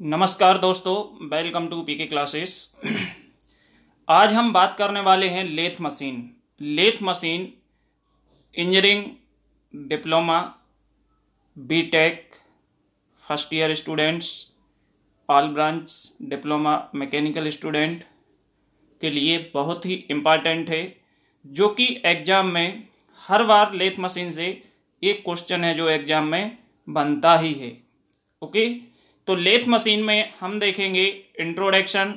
नमस्कार दोस्तों welcome to PK classes आज हम बात करने वाले हैं lathe machine lathe machine engineering diploma B Tech first year students all branch diploma mechanical student के लिए बहुत ही इम्पॉर्टेंट है जो कि एग्ज़ाम में हर बार लेथ मशीन से एक क्वेश्चन है जो एग्ज़ाम में बनता ही है ओके okay? तो लेथ मशीन में हम देखेंगे इंट्रोडक्शन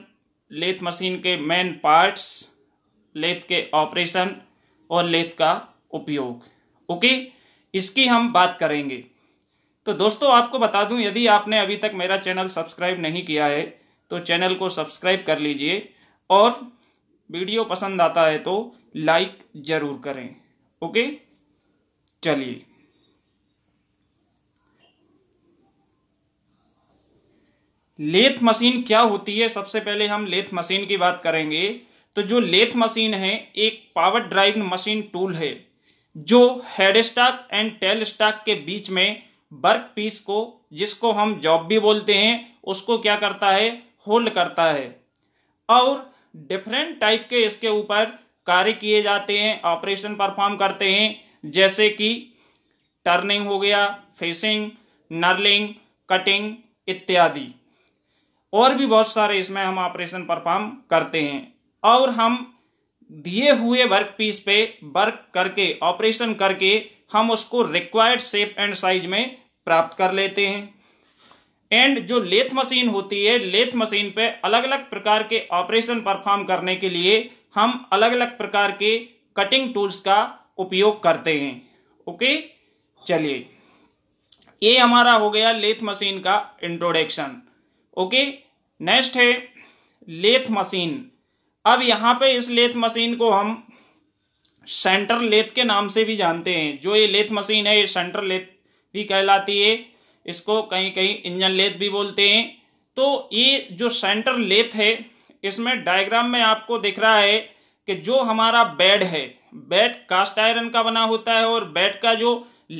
लेथ मशीन के मेन पार्ट्स लेथ के ऑपरेशन और लेथ का उपयोग ओके इसकी हम बात करेंगे तो दोस्तों आपको बता दूं यदि आपने अभी तक मेरा चैनल सब्सक्राइब नहीं किया है तो चैनल को सब्सक्राइब कर लीजिए और वीडियो पसंद आता है तो लाइक ज़रूर करें ओके चलिए लेथ मशीन क्या होती है सबसे पहले हम लेथ मशीन की बात करेंगे तो जो लेथ मशीन है एक पावर ड्राइव मशीन टूल है जो head stock and tail stock के बीच में वर्क पीस को जिसको हम जॉब भी बोलते हैं उसको क्या करता है होल्ड करता है और डिफरेंट टाइप के इसके ऊपर कार्य किए जाते हैं ऑपरेशन परफॉर्म करते हैं जैसे कि टर्निंग हो गया फेसिंग नर्लिंग कटिंग इत्यादि और भी बहुत सारे इसमें हम ऑपरेशन परफॉर्म करते हैं और हम दिए हुए वर्क पीस पे वर्क करके ऑपरेशन करके हम उसको रिक्वायर्ड शेप एंड साइज में प्राप्त कर लेते हैं एंड जो लेथ मशीन होती है लेथ मशीन पे अलग अलग प्रकार के ऑपरेशन परफॉर्म करने के लिए हम अलग अलग प्रकार के कटिंग टूल्स का उपयोग करते हैं ओके चलिए ये हमारा हो गया लेथ मशीन का इंट्रोडक्शन ओके नेक्स्ट है लेथ मशीन अब यहाँ पे इस लेथ मशीन को हम सेंटर लेथ के नाम से भी जानते हैं जो ये लेथ मशीन है ये सेंटर लेथ भी कहलाती है इसको कहीं कहीं इंजन लेथ भी बोलते हैं तो ये जो सेंटर लेथ है इसमें डायग्राम में आपको दिख रहा है कि जो हमारा बेड है बेड कास्ट आयरन का बना होता है और बेड का जो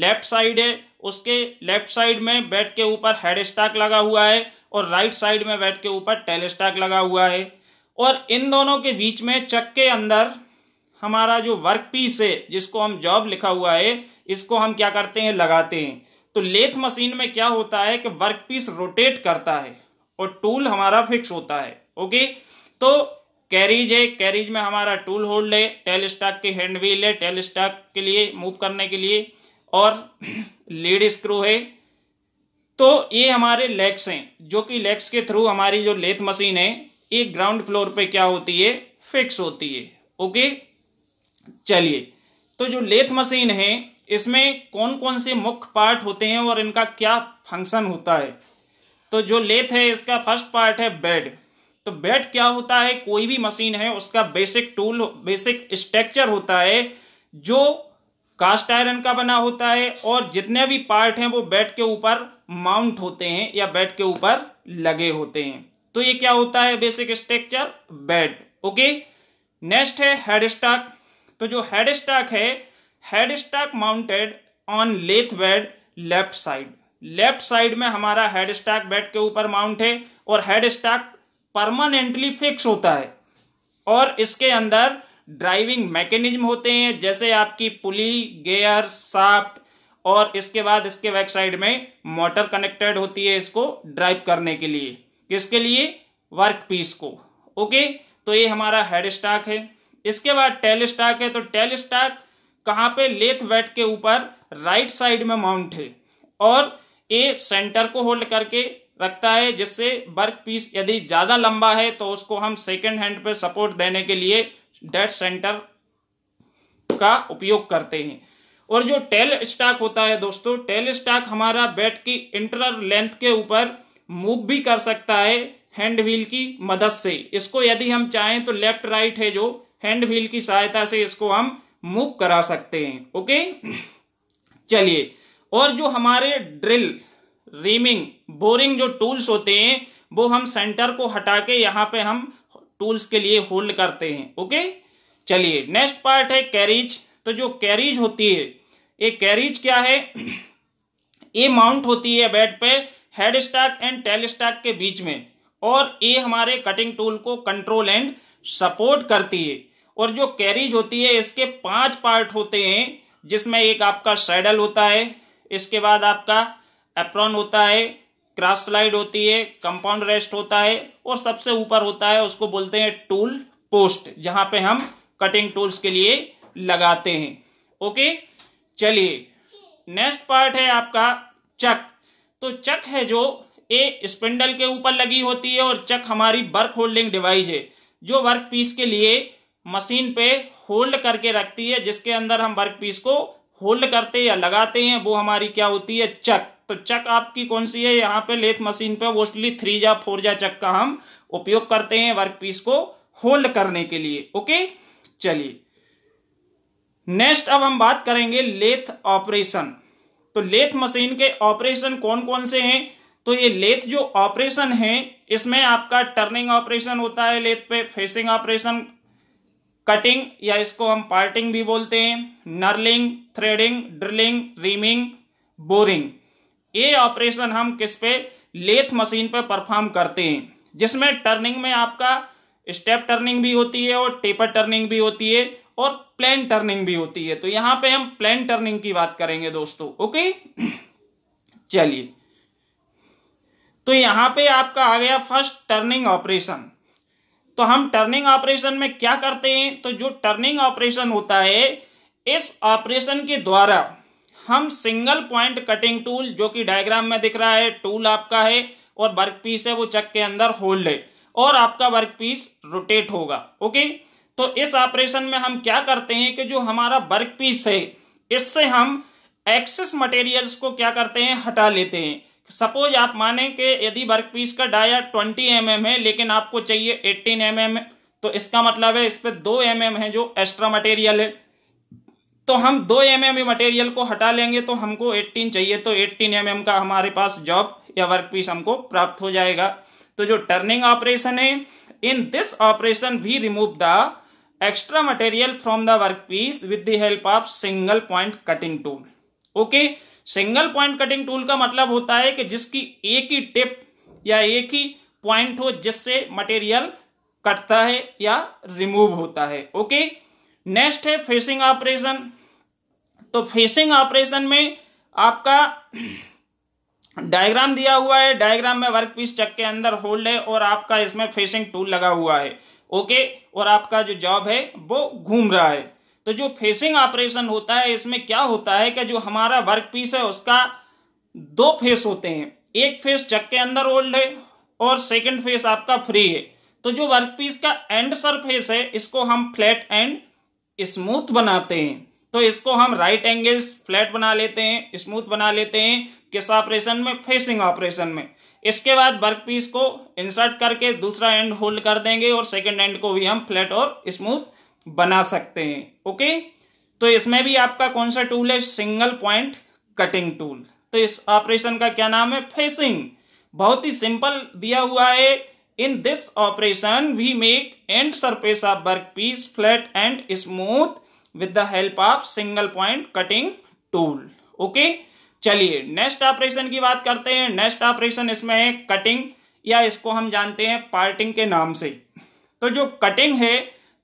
लेफ्ट साइड है उसके लेफ्ट साइड में बेड के ऊपर हेड स्टॉक लगा हुआ है और राइट साइड में बैट के ऊपर टेलीस्टैक लगा हुआ है और इन दोनों के बीच में चक के अंदर हमारा जो वर्क पीस है जिसको हम जॉब लिखा हुआ है इसको हम क्या करते हैं लगाते हैं तो लेथ मशीन में क्या होता है कि वर्क पीस रोटेट करता है और टूल हमारा फिक्स होता है ओके तो कैरीज है कैरीज में हमारा टूल होल्ड है टेल स्टाक के हैंडवील है टेल स्टाक के लिए मूव करने के लिए और लीड स्क्रू है तो ये हमारे लेग्स हैं जो कि लेग्स के थ्रू हमारी जो लेथ मशीन है ये ग्राउंड फ्लोर पे क्या होती है फिक्स होती है ओके चलिए तो जो लेथ मशीन है इसमें कौन कौन से मुख्य पार्ट होते हैं और इनका क्या फंक्शन होता है तो जो लेथ है इसका फर्स्ट पार्ट है बेड तो बेड क्या होता है कोई भी मशीन है उसका बेसिक टूल बेसिक स्ट्रक्चर होता है जो कास्ट आयरन का बना होता है और जितने भी पार्ट हैं वो बेड के ऊपर माउंट होते हैं या बेड के ऊपर लगे होते हैं तो ये क्या होता है basic structure bed okay next है हेड स्टॉक तो जो हेड स्टॉक है head stock mounted on lathe bed left side left side में हमारा हेड स्टॉक बेड के ऊपर माउंट है और हेड स्टॉक परमानेंटली फिक्स होता है और इसके अंदर ड्राइविंग मैकेनिज्म होते हैं जैसे आपकी पुली गेयर साफ्ट और इसके बाद इसके बैक साइड में मोटर कनेक्टेड होती है इसको ड्राइव करने के लिए किसके लिए वर्क पीस को ओके तो ये हमारा हेड स्टॉक है इसके बाद टेल स्टॉक है तो टेल स्टाक कहाँ पे लेथ वेट के ऊपर राइट साइड में माउंट है और ये सेंटर को होल्ड करके रखता है जिससे वर्क पीस यदि ज़्यादा लंबा है तो उसको हम सेकेंड हैंड पे सपोर्ट देने के लिए डेट सेंटर का उपयोग करते हैं और जो टेल स्टॉक होता है दोस्तों टेल स्टॉक हमारा बैट की इंटर लेंथ के ऊपर मूव भी कर सकता है हैंड व्हील की मदद से इसको यदि हम चाहें तो लेफ्ट राइट है जो हैंड व्हील की सहायता से इसको हम मूव करा सकते हैं ओके चलिए और जो हमारे ड्रिल रीमिंग बोरिंग जो टूल्स होते हैं वो हम सेंटर को हटा के यहाँ पे हम टूल्स के लिए होल्ड करते हैं ओके चलिए नेक्स्ट पार्ट है कैरिज तो जो कैरिज होती है ये कैरिज क्या है ये माउंट होती है बेड पे head stock and tail stock के बीच में और ये हमारे कटिंग टूल को कंट्रोल एंड सपोर्ट करती है और जो कैरिज होती है इसके पांच पार्ट होते हैं जिसमें एक आपका सैडल होता है इसके बाद आपका एप्रॉन होता है क्रॉस स्लाइड होती है कंपाउंड रेस्ट होता है और सबसे ऊपर होता है उसको बोलते हैं टूल पोस्ट जहां पे हम कटिंग टूल्स के लिए लगाते हैं ओके चलिए नेक्स्ट पार्ट है आपका चक तो चक है जो ए स्पिंडल के ऊपर लगी होती है और चक हमारी वर्क होल्डिंग डिवाइस है जो वर्क पीस के लिए मशीन पे होल्ड करके रखती है जिसके अंदर हम वर्क पीस को होल्ड करते या लगाते हैं वो हमारी क्या होती है चक तो चक आपकी कौन सी है यहाँ पे लेथ मशीन पे मोस्टली थ्री या फोर या चक का हम उपयोग करते हैं वर्क पीस को होल्ड करने के लिए ओके चलिए नेक्स्ट अब हम बात करेंगे लेथ ऑपरेशन तो लेथ मशीन के ऑपरेशन कौन कौन से हैं तो ये लेथ जो ऑपरेशन है इसमें आपका टर्निंग ऑपरेशन होता है लेथ पे फेसिंग ऑपरेशन कटिंग या इसको हम पार्टिंग भी बोलते हैं knurling threading drilling reaming boring ये ऑपरेशन हम किस पे लेथ मशीन पे परफॉर्म करते हैं जिसमें टर्निंग में आपका स्टेप टर्निंग भी होती है और टेपर टर्निंग भी होती है और प्लेन टर्निंग भी होती है तो यहां पे हम प्लेन टर्निंग की बात करेंगे दोस्तों ओके चलिए तो यहां पे आपका आ गया फर्स्ट टर्निंग ऑपरेशन तो हम टर्निंग ऑपरेशन में क्या करते हैं तो जो टर्निंग ऑपरेशन होता है इस ऑपरेशन के द्वारा हम सिंगल पॉइंट कटिंग टूल जो कि डायग्राम में दिख रहा है टूल आपका है और वर्क पीस है वो चक के अंदर होल्ड है और आपका वर्क पीस रोटेट होगा ओके तो इस ऑपरेशन में हम क्या करते हैं कि जो हमारा वर्क पीस है इससे हम एक्सेस मटेरियल्स को क्या करते हैं हटा लेते हैं सपोज आप माने कि यदि वर्क पीस का डाया 20 एम mm है लेकिन आपको चाहिए 18 एम mm, तो इसका मतलब है इस पर दो एम mm है जो एक्स्ट्रा मटेरियल है तो हम दो एम एम मटेरियल को हटा लेंगे तो हमको 18 चाहिए तो 18 एम का हमारे पास जॉब या वर्क पीस हमको प्राप्त हो जाएगा तो जो टर्निंग ऑपरेशन है in this operation we remove the extra material from the work piece with the help of single point cutting tool okay single point cutting tool का मतलब होता है कि जिसकी एक ही टिप या एक ही पॉइंट हो जिससे मटेरियल कटता है या रिमूव होता है ओके okay? नेक्स्ट है फिशिंग ऑपरेशन तो फिशिंग ऑपरेशन में आपका डायग्राम दिया हुआ है डायग्राम में वर्क पीस चक के अंदर होल्ड है और आपका इसमें फेसिंग टूल लगा हुआ है ओके और आपका जो जॉब है वो घूम रहा है तो जो फेसिंग ऑपरेशन होता है इसमें क्या होता है कि जो हमारा वर्क पीस है उसका दो फेस होते हैं एक फेस चक के अंदर होल्ड है और सेकंड फेस आपका फ्री है तो जो वर्क पीस का एंड सरफेस है इसको हम फ्लैट एंड स्मूथ बनाते हैं तो इसको हम राइट एंगल्स फ्लैट बना लेते हैं स्मूथ बना लेते हैं किस ऑपरेशन में फेसिंग ऑपरेशन में इसके बाद वर्क पीस को इंसर्ट करके दूसरा एंड होल्ड कर देंगे और सेकेंड एंड को भी हम फ्लैट और स्मूथ बना सकते हैं ओके तो इसमें भी आपका कौन सा टूल है सिंगल पॉइंट कटिंग टूल तो इस ऑपरेशन का क्या नाम है फेसिंग बहुत ही सिंपल दिया हुआ है this operation we make end surface of work piece flat and smooth with the help of single point cutting tool okay चलिए नेक्स्ट ऑपरेशन की बात करते हैं नेक्स्ट ऑपरेशन इसमें है कटिंग या इसको हम जानते हैं पार्टिंग के नाम से तो जो कटिंग है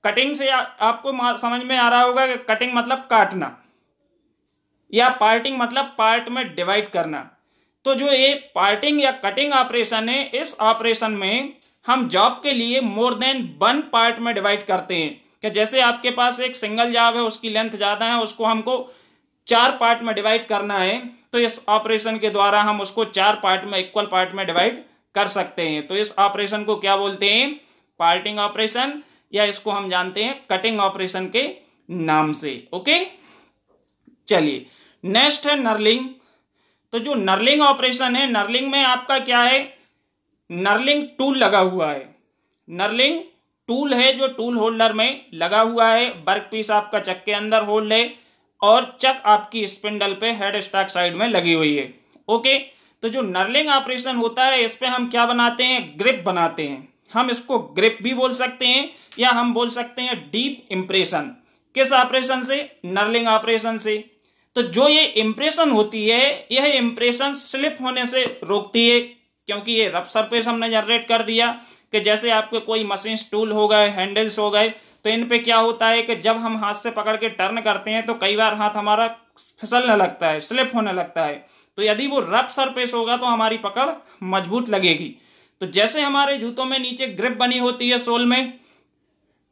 कटिंग से आ, आपको समझ में आ रहा होगा कि कटिंग मतलब काटना या पार्टिंग मतलब पार्ट में डिवाइड करना तो जो ये पार्टिंग या कटिंग ऑपरेशन है इस ऑपरेशन में हम जॉब के लिए मोर देन वन पार्ट में डिवाइड करते हैं कि जैसे आपके पास एक सिंगल जॉब है उसकी लेंथ ज़्यादा है उसको हमको चार पार्ट में डिवाइड करना है तो इस ऑपरेशन के द्वारा हम उसको चार पार्ट में इक्वल पार्ट में डिवाइड कर सकते हैं तो इस ऑपरेशन को क्या बोलते हैं पार्टिंग ऑपरेशन या इसको हम जानते हैं कटिंग ऑपरेशन के नाम से ओके चलिए नेक्स्ट है नर्लिंग तो जो नर्लिंग ऑपरेशन है नर्लिंग में आपका क्या है नर्लिंग टूल लगा हुआ है नर्लिंग टूल है जो टूल होल्डर में लगा हुआ है वर्क पीस आपका चक के अंदर होल्ड है और चक आपकी स्पिंडल पे हेड स्टैक साइड में लगी हुई है ओके तो जो नर्लिंग ऑपरेशन होता है इस पर हम क्या बनाते हैं ग्रिप बनाते हैं हम इसको ग्रिप भी बोल सकते हैं या हम बोल सकते हैं डीप इंप्रेशन किस ऑपरेशन से नर्लिंग ऑपरेशन से तो जो ये इंप्रेशन होती है यह इंप्रेशन स्लिप होने से रोकती है क्योंकि ये रफ सरफेस हमने जनरेट कर दिया कि जैसे आपके कोई मशीन टूल हो गए हैंडल्स हो गए तो इन पे क्या होता है कि जब हम हाथ से पकड़ के टर्न करते हैं तो कई बार हाथ हमारा फिसलने लगता है स्लिप होने लगता है तो यदि वो रफ सरफेस होगा तो हमारी पकड़ मजबूत लगेगी तो जैसे हमारे जूतों में नीचे ग्रिप बनी होती है सोल में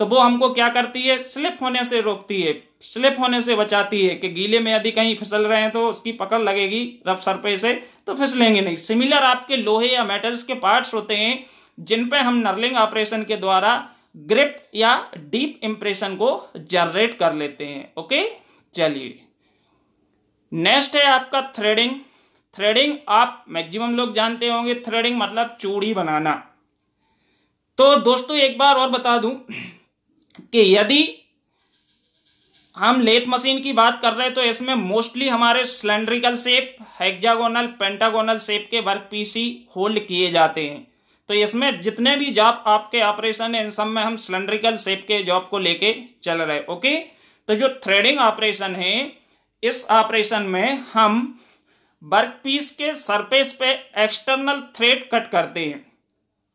तो वो हमको क्या करती है स्लिप होने से रोकती है स्लिप होने से बचाती है कि गीले में यदि कहीं फिसल रहे हैं तो उसकी पकड़ लगेगी रफ सरपे से तो फिसलेंगे नहीं सिमिलर आपके लोहे या मेटल्स के पार्ट्स होते हैं जिन पे हम नर्लिंग ऑपरेशन के द्वारा ग्रिप या डीप इंप्रेशन को जनरेट कर लेते हैं ओके चलिए नेक्स्ट है आपका थ्रेडिंग थ्रेडिंग आप मैक्सिमम लोग जानते होंगे थ्रेडिंग मतलब चूड़ी बनाना तो दोस्तों एक बार और बता दूं कि यदि हम लेथ मशीन की बात कर रहे हैं तो इसमें मोस्टली हमारे cylindrical shape hexagonal pentagonal shape के वर्क पीस ही होल्ड किए जाते हैं तो इसमें जितने भी जॉब आपके ऑपरेशन है इन सब में हम सिलेंड्रिकल शेप के जॉब को लेके चल रहे ओके तो जो थ्रेडिंग ऑपरेशन है इस ऑपरेशन में हम वर्क पीस के सरफेस पे एक्सटर्नल थ्रेड कट करते हैं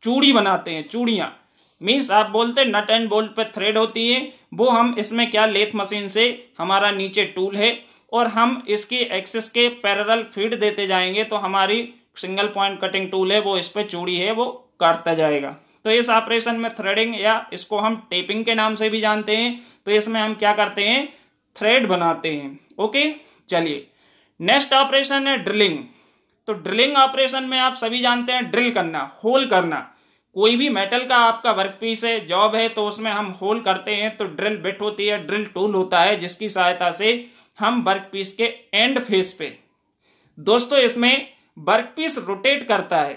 चूड़ी बनाते हैं चूड़ियां मीन्स आप बोलते नट एंड बोल्ट पे थ्रेड होती है वो हम इसमें क्या लेथ मशीन से हमारा नीचे टूल है और हम इसकी एक्सेस के पैरल फीड देते जाएंगे तो हमारी सिंगल पॉइंट कटिंग टूल है वो इस पर चूड़ी है वो काटता जाएगा तो इस ऑपरेशन में थ्रेडिंग या इसको हम टेपिंग के नाम से भी जानते हैं तो इसमें हम क्या करते हैं थ्रेड बनाते हैं ओके चलिए नेक्स्ट ऑपरेशन है ड्रिलिंग तो ड्रिलिंग ऑपरेशन में आप सभी जानते हैं ड्रिल करना होल करना कोई भी मेटल का आपका वर्क पीस है जॉब है तो उसमें हम होल करते हैं तो ड्रिल बिट होती है ड्रिल टूल होता है जिसकी सहायता से हम वर्क पीस के एंड फेस पे दोस्तों इसमें वर्क पीस रोटेट करता है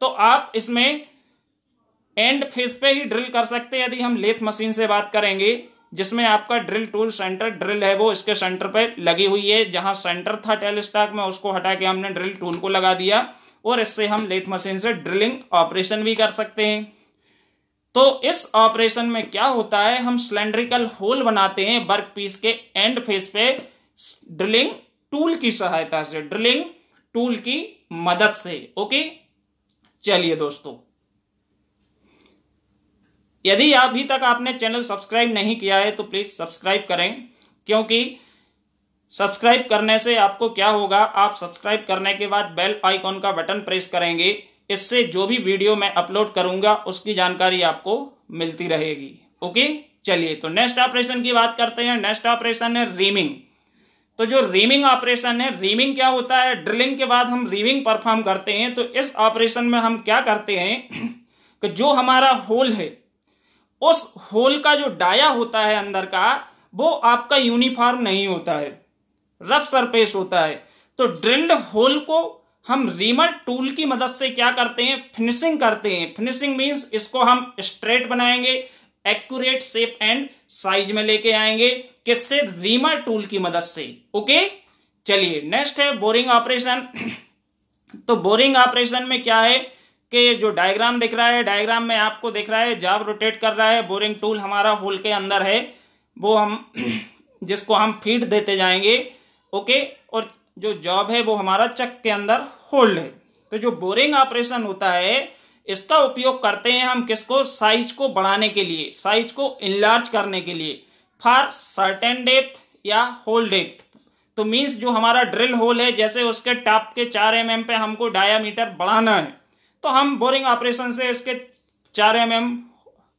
तो आप इसमें एंड फेस पे ही ड्रिल कर सकते हैं यदि हम लेथ मशीन से बात करेंगे जिसमें आपका ड्रिल टूल सेंटर ड्रिल है वो इसके सेंटर पे लगी हुई है जहां सेंटर था टेल स्टॉक में उसको हटा के हमने ड्रिल टूल को लगा दिया और इससे हम लेथ मशीन से ड्रिलिंग ऑपरेशन भी कर सकते हैं तो इस ऑपरेशन में क्या होता है हम सिलेंड्रिकल होल बनाते हैं वर्क पीस के एंड फेस पे ड्रिलिंग टूल की सहायता से ड्रिलिंग टूल की मदद से ओके चलिए दोस्तों यदि अभी तक आपने चैनल सब्सक्राइब नहीं किया है तो प्लीज सब्सक्राइब करें क्योंकि सब्सक्राइब करने से आपको क्या होगा आप सब्सक्राइब करने के बाद बेल आइकॉन का बटन प्रेस करेंगे इससे जो भी वीडियो मैं अपलोड करूंगा उसकी जानकारी आपको मिलती रहेगी ओके चलिए तो नेक्स्ट ऑपरेशन की बात करते हैं नेक्स्ट ऑपरेशन है रीमिंग तो जो रीमिंग ऑपरेशन है रीमिंग क्या होता है ड्रिलिंग के बाद हम रीमिंग परफॉर्म करते हैं तो इस ऑपरेशन में हम क्या करते हैं कि जो हमारा होल है उस होल का जो डाया होता है अंदर का वो आपका यूनिफॉर्म नहीं होता है रफ सरफेस होता है तो ड्रिल्ड होल को हम रीमर टूल की मदद से क्या करते हैं फिनिशिंग करते हैं फिनिशिंग मींस इसको हम स्ट्रेट बनाएंगे एक्यूरेट शेप एंड साइज में लेके आएंगे किससे रीमर टूल की मदद से ओके चलिए नेक्स्ट है बोरिंग ऑपरेशन तो बोरिंग ऑपरेशन में क्या है कि जो डायग्राम दिख रहा है डायग्राम में आपको दिख रहा है जाब रोटेट कर रहा है बोरिंग टूल हमारा होल के अंदर है वो हम जिसको हम फीड देते जाएंगे ओके और जो जॉब है वो हमारा चक के अंदर होल्ड है तो जो बोरिंग ऑपरेशन होता है इसका उपयोग करते हैं हम किसको साइज को बढ़ाने के लिए साइज को इनलार्ज करने के लिए फॉर सर्टेन डेप्थ या होल डेप्थ तो मींस जो हमारा ड्रिल होल है जैसे उसके टॉप के चार एम mm पे हमको डायामीटर बढ़ाना है तो हम बोरिंग ऑपरेशन से इसके चार एम एम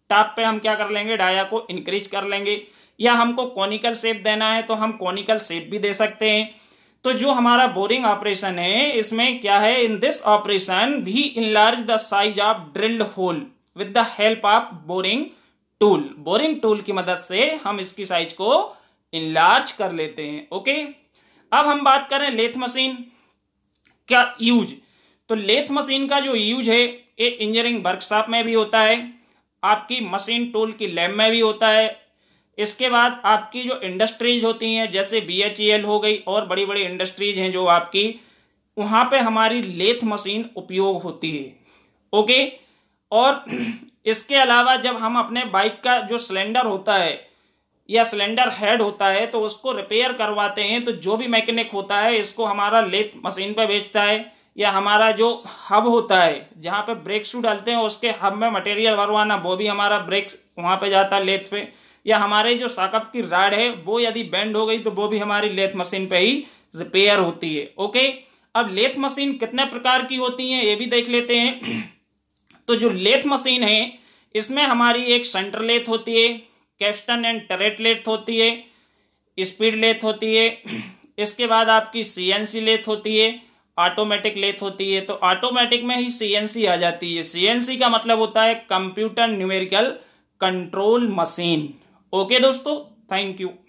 टॉप पे हम क्या कर लेंगे डाया को इंक्रीज कर लेंगे या हमको कॉनिकल शेप देना है तो हम कॉनिकल सेप भी दे सकते हैं तो जो हमारा बोरिंग ऑपरेशन है इसमें क्या है इन दिस ऑपरेशन भी enlarge the size of drilled hole with the help of boring tool boring tool की मदद से हम इसकी साइज को इनलार्ज कर लेते हैं ओके अब हम बात करें लेथ मशीन क्या यूज तो लेथ मशीन का जो यूज है ये इंजीनियरिंग वर्कशॉप में भी होता है आपकी मशीन टूल की लैब में भी होता है इसके बाद आपकी जो इंडस्ट्रीज होती हैं जैसे बी e हो गई और बड़ी बड़ी इंडस्ट्रीज हैं जो आपकी वहाँ पे हमारी लेथ मशीन उपयोग होती है ओके और इसके अलावा जब हम अपने बाइक का जो सिलेंडर होता है या सिलेंडर हेड होता है तो उसको रिपेयर करवाते हैं तो जो भी मैकेनिक होता है इसको हमारा लेथ मशीन पर बेचता है या हमारा जो हब होता है जहाँ पे ब्रेक शू डालते हैं उसके हब में मटेरियल भरवाना वो भी हमारा ब्रेक वहाँ पर जाता है लेथ पे या हमारे जो साकअप की राड है वो यदि बेंड हो गई तो वो भी हमारी लेथ मशीन पे ही रिपेयर होती है ओके अब लेथ मशीन कितने प्रकार की होती है ये भी देख लेते हैं तो जो लेथ मशीन है इसमें हमारी एक सेंटर लेथ होती है कैप्टन एंड टरेट लेथ होती है स्पीड लेथ होती है इसके बाद आपकी सीएनसी लेथ होती है ऑटोमेटिक लेथ होती है तो ऑटोमेटिक में ही सीएनसी आ जाती है सीएनसी का मतलब होता है computer numerical control machine okay दोस्तों थैंक यू